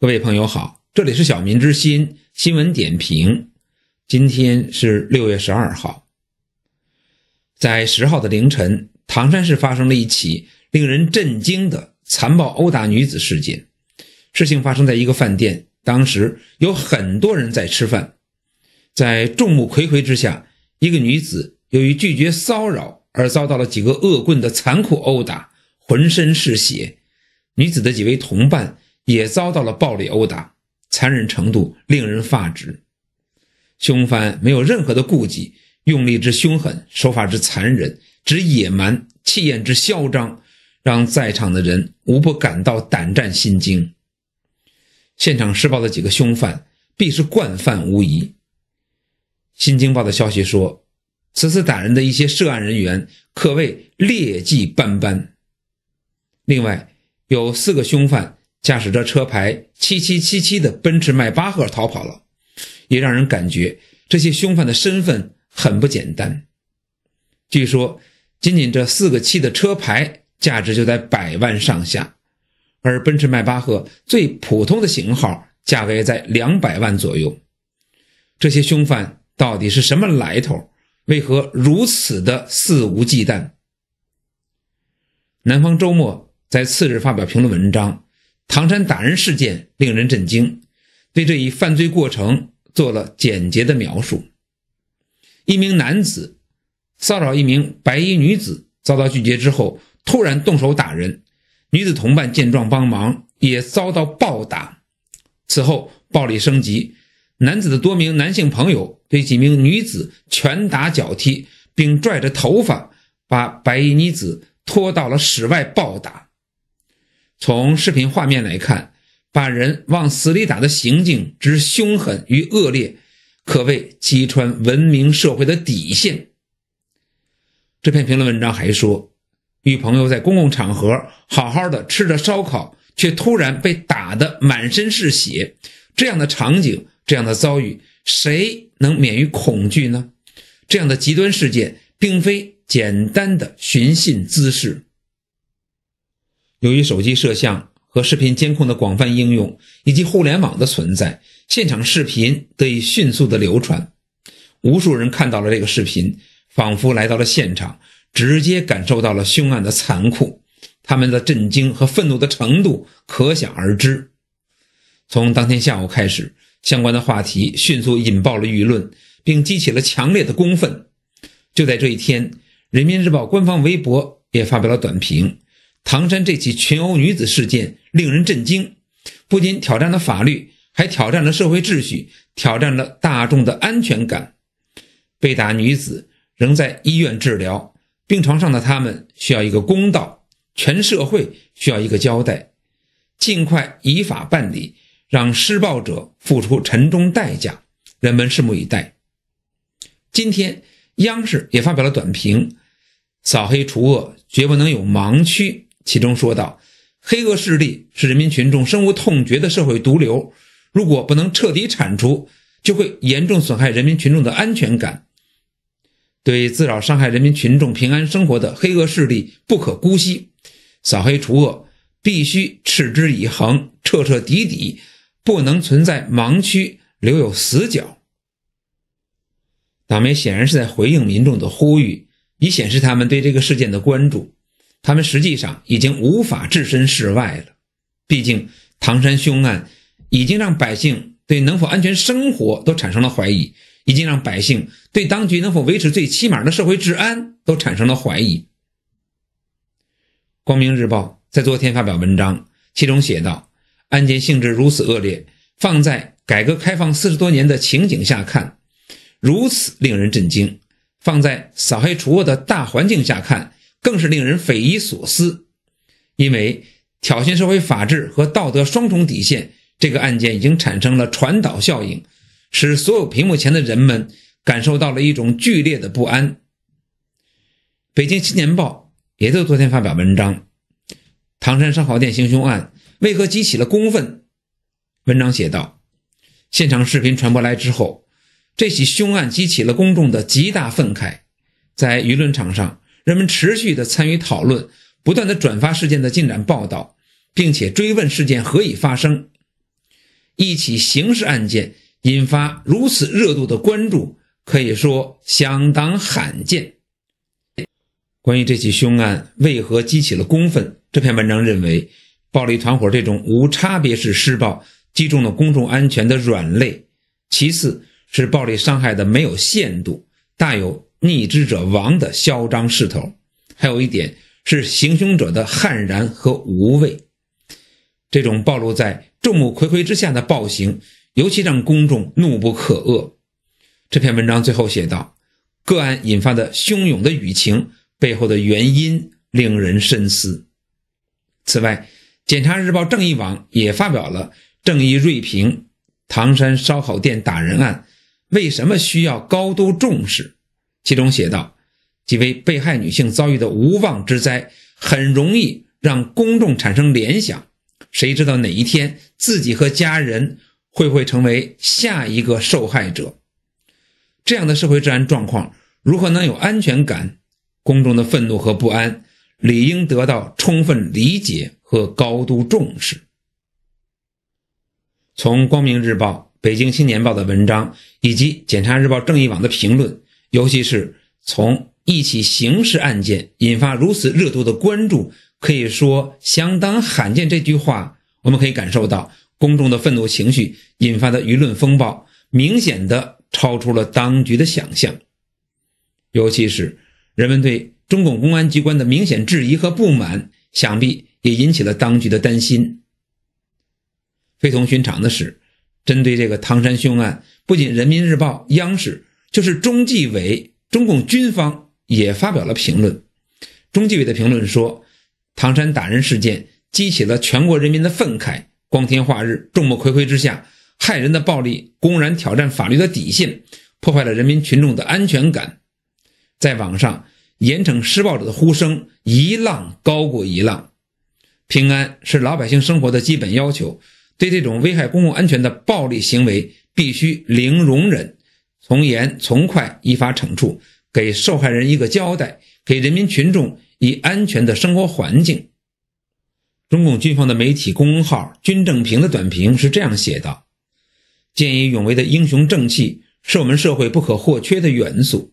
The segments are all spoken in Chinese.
各位朋友好，这里是小民之心新闻点评。今天是六月十二号，在十号的凌晨，唐山市发生了一起令人震惊的残暴殴打女子事件。事情发生在一个饭店，当时有很多人在吃饭，在众目睽睽之下，一个女子由于拒绝骚扰而遭到了几个恶棍的残酷殴打，浑身是血。女子的几位同伴。也遭到了暴力殴打，残忍程度令人发指。凶犯没有任何的顾忌，用力之凶狠，手法之残忍，之野蛮，气焰之嚣张，让在场的人无不感到胆战心惊。现场施暴的几个凶犯必是惯犯无疑。新京报的消息说，此次打人的一些涉案人员可谓劣迹斑斑。另外有四个凶犯。驾驶着车牌七七七七的奔驰迈巴赫逃跑了，也让人感觉这些凶犯的身份很不简单。据说，仅仅这四个七的车牌价值就在百万上下，而奔驰迈巴赫最普通的型号价格在两百万左右。这些凶犯到底是什么来头？为何如此的肆无忌惮？南方周末在次日发表评论文章。唐山打人事件令人震惊，对这一犯罪过程做了简洁的描述。一名男子骚扰一名白衣女子，遭到拒绝之后，突然动手打人。女子同伴见状帮忙，也遭到暴打。此后，暴力升级，男子的多名男性朋友对几名女子拳打脚踢，并拽着头发把白衣女子拖到了室外暴打。从视频画面来看，把人往死里打的行径之凶狠与恶劣，可谓击穿文明社会的底线。这篇评论文章还说，与朋友在公共场合好好的吃着烧烤，却突然被打得满身是血，这样的场景，这样的遭遇，谁能免于恐惧呢？这样的极端事件，并非简单的寻衅滋事。由于手机摄像和视频监控的广泛应用，以及互联网的存在，现场视频得以迅速的流传，无数人看到了这个视频，仿佛来到了现场，直接感受到了凶案的残酷。他们的震惊和愤怒的程度可想而知。从当天下午开始，相关的话题迅速引爆了舆论，并激起了强烈的公愤。就在这一天，人民日报官方微博也发表了短评。唐山这起群殴女子事件令人震惊，不仅挑战了法律，还挑战了社会秩序，挑战了大众的安全感。被打女子仍在医院治疗，病床上的他们需要一个公道，全社会需要一个交代。尽快依法办理，让施暴者付出沉重代价。人们拭目以待。今天，央视也发表了短评：，扫黑除恶绝不能有盲区。其中说到，黑恶势力是人民群众深恶痛绝的社会毒瘤，如果不能彻底铲除，就会严重损害人民群众的安全感。对滋扰伤害人民群众平安生活的黑恶势力不可姑息，扫黑除恶必须持之以恒、彻彻底底，不能存在盲区、留有死角。党媒显然是在回应民众的呼吁，以显示他们对这个事件的关注。他们实际上已经无法置身事外了。毕竟，唐山凶案已经让百姓对能否安全生活都产生了怀疑，已经让百姓对当局能否维持最起码的社会治安都产生了怀疑。《光明日报》在昨天发表文章，其中写道：“案件性质如此恶劣，放在改革开放四十多年的情景下看，如此令人震惊；放在扫黑除恶的大环境下看。”更是令人匪夷所思，因为挑衅社会法治和道德双重底线，这个案件已经产生了传导效应，使所有屏幕前的人们感受到了一种剧烈的不安。北京青年报也就昨天发表文章，《唐山烧烤店行凶案为何激起了公愤》。文章写道：，现场视频传播来之后，这起凶案激起了公众的极大愤慨，在舆论场上。人们持续的参与讨论，不断的转发事件的进展报道，并且追问事件何以发生。一起刑事案件引发如此热度的关注，可以说相当罕见。关于这起凶案为何激起了公愤，这篇文章认为，暴力团伙这种无差别式施暴击中了公众安全的软肋；其次是暴力伤害的没有限度，大有。逆之者亡的嚣张势头，还有一点是行凶者的悍然和无畏。这种暴露在众目睽睽之下的暴行，尤其让公众怒不可遏。这篇文章最后写道：“个案引发的汹涌的舆情背后的原因，令人深思。”此外，《检察日报正义网》也发表了正义锐评：唐山烧烤店打人案为什么需要高度重视？其中写道：“几位被害女性遭遇的无妄之灾，很容易让公众产生联想。谁知道哪一天自己和家人会不会成为下一个受害者？这样的社会治安状况，如何能有安全感？公众的愤怒和不安，理应得到充分理解和高度重视。”从《光明日报》《北京青年报》的文章以及《检察日报正义网》的评论。尤其是从一起刑事案件引发如此热度的关注，可以说相当罕见。这句话，我们可以感受到公众的愤怒情绪引发的舆论风暴，明显的超出了当局的想象。尤其是人们对中共公安机关的明显质疑和不满，想必也引起了当局的担心。非同寻常的是，针对这个唐山凶案，不仅《人民日报》、央视。就是中纪委、中共军方也发表了评论。中纪委的评论说：“唐山打人事件激起了全国人民的愤慨，光天化日、众目睽睽之下，害人的暴力公然挑战法律的底线，破坏了人民群众的安全感。在网上，严惩施暴者的呼声一浪高过一浪。平安是老百姓生活的基本要求，对这种危害公共安全的暴力行为，必须零容忍。”从严从快依法惩处，给受害人一个交代，给人民群众以安全的生活环境。中共军方的媒体公号“军政评”的短评是这样写的：“见义勇为的英雄正气是我们社会不可或缺的元素。”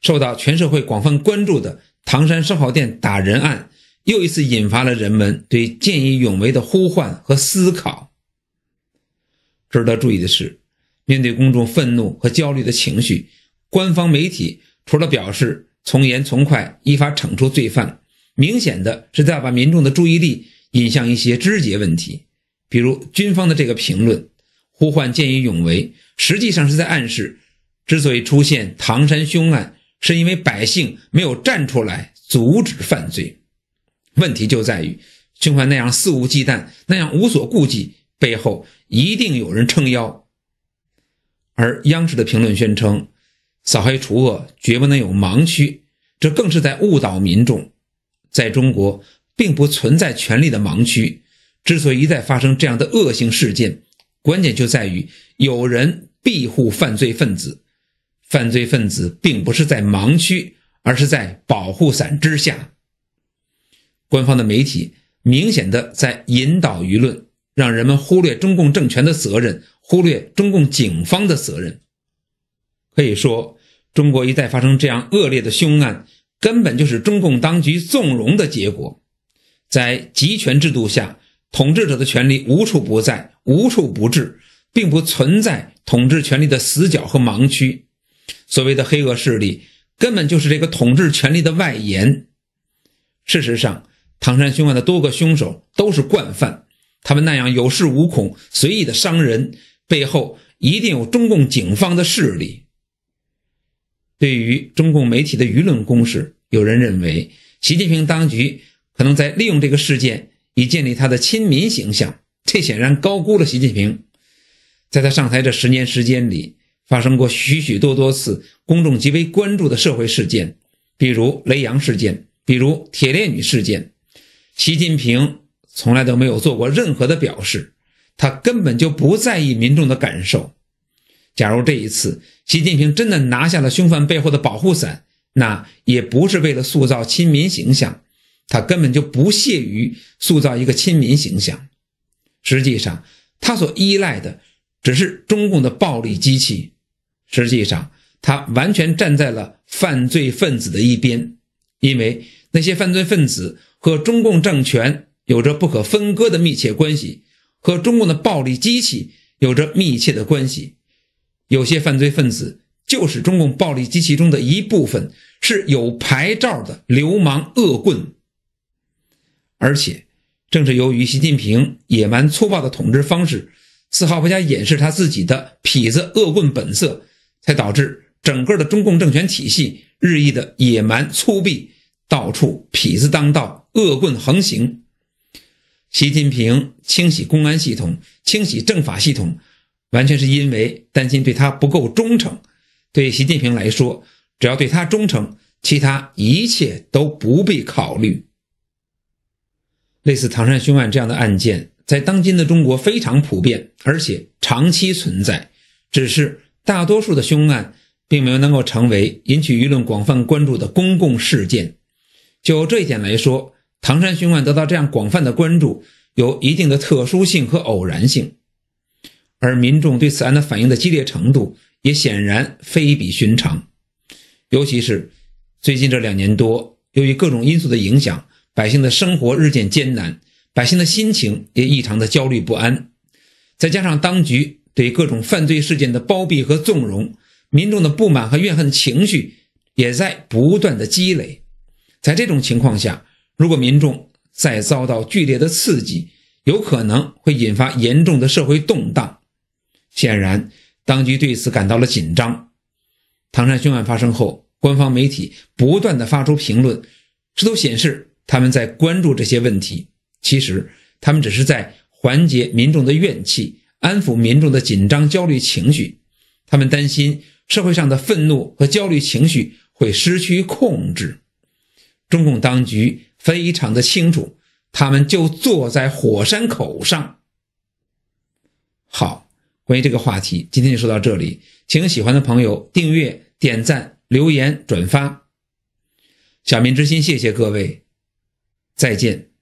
受到全社会广泛关注的唐山烧烤店打人案，又一次引发了人们对见义勇为的呼唤和思考。值得注意的是。面对公众愤怒和焦虑的情绪，官方媒体除了表示从严从快、依法惩处罪犯，明显的是在把民众的注意力引向一些枝节问题，比如军方的这个评论“呼唤见义勇为”，实际上是在暗示：之所以出现唐山凶案，是因为百姓没有站出来阻止犯罪。问题就在于，凶犯那样肆无忌惮、那样无所顾忌，背后一定有人撑腰。而央视的评论宣称，扫黑除恶绝不能有盲区，这更是在误导民众。在中国，并不存在权力的盲区。之所以一再发生这样的恶性事件，关键就在于有人庇护犯罪分子。犯罪分子并不是在盲区，而是在保护伞之下。官方的媒体明显的在引导舆论，让人们忽略中共政权的责任。忽略中共警方的责任，可以说，中国一旦发生这样恶劣的凶案，根本就是中共当局纵容的结果。在集权制度下，统治者的权力无处不在、无处不至，并不存在统治权力的死角和盲区。所谓的黑恶势力，根本就是这个统治权力的外延。事实上，唐山凶案的多个凶手都是惯犯，他们那样有恃无恐、随意的伤人。背后一定有中共警方的势力。对于中共媒体的舆论攻势，有人认为习近平当局可能在利用这个事件以建立他的亲民形象，这显然高估了习近平。在他上台这十年时间里，发生过许许多多次公众极为关注的社会事件，比如雷洋事件，比如铁链女事件，习近平从来都没有做过任何的表示。他根本就不在意民众的感受。假如这一次习近平真的拿下了凶犯背后的保护伞，那也不是为了塑造亲民形象，他根本就不屑于塑造一个亲民形象。实际上，他所依赖的只是中共的暴力机器。实际上，他完全站在了犯罪分子的一边，因为那些犯罪分子和中共政权有着不可分割的密切关系。和中共的暴力机器有着密切的关系，有些犯罪分子就是中共暴力机器中的一部分，是有牌照的流氓恶棍。而且，正是由于习近平野蛮粗暴的统治方式，丝毫不加掩饰他自己的痞子恶棍本色，才导致整个的中共政权体系日益的野蛮粗鄙，到处痞子当道，恶棍横行。习近平清洗公安系统、清洗政法系统，完全是因为担心对他不够忠诚。对习近平来说，只要对他忠诚，其他一切都不必考虑。类似唐山凶案这样的案件，在当今的中国非常普遍，而且长期存在。只是大多数的凶案并没有能够成为引起舆论广泛关注的公共事件。就这一点来说，唐山巡案得到这样广泛的关注，有一定的特殊性和偶然性，而民众对此案的反应的激烈程度也显然非比寻常。尤其是最近这两年多，由于各种因素的影响，百姓的生活日渐艰难，百姓的心情也异常的焦虑不安。再加上当局对各种犯罪事件的包庇和纵容，民众的不满和怨恨情绪也在不断的积累。在这种情况下，如果民众再遭到剧烈的刺激，有可能会引发严重的社会动荡。显然，当局对此感到了紧张。唐山凶案发生后，官方媒体不断的发出评论，这都显示他们在关注这些问题。其实，他们只是在缓解民众的怨气，安抚民众的紧张焦虑情绪。他们担心社会上的愤怒和焦虑情绪会失去控制。中共当局。非常的清楚，他们就坐在火山口上。好，关于这个话题，今天就说到这里，请喜欢的朋友订阅、点赞、留言、转发。小民之心，谢谢各位，再见。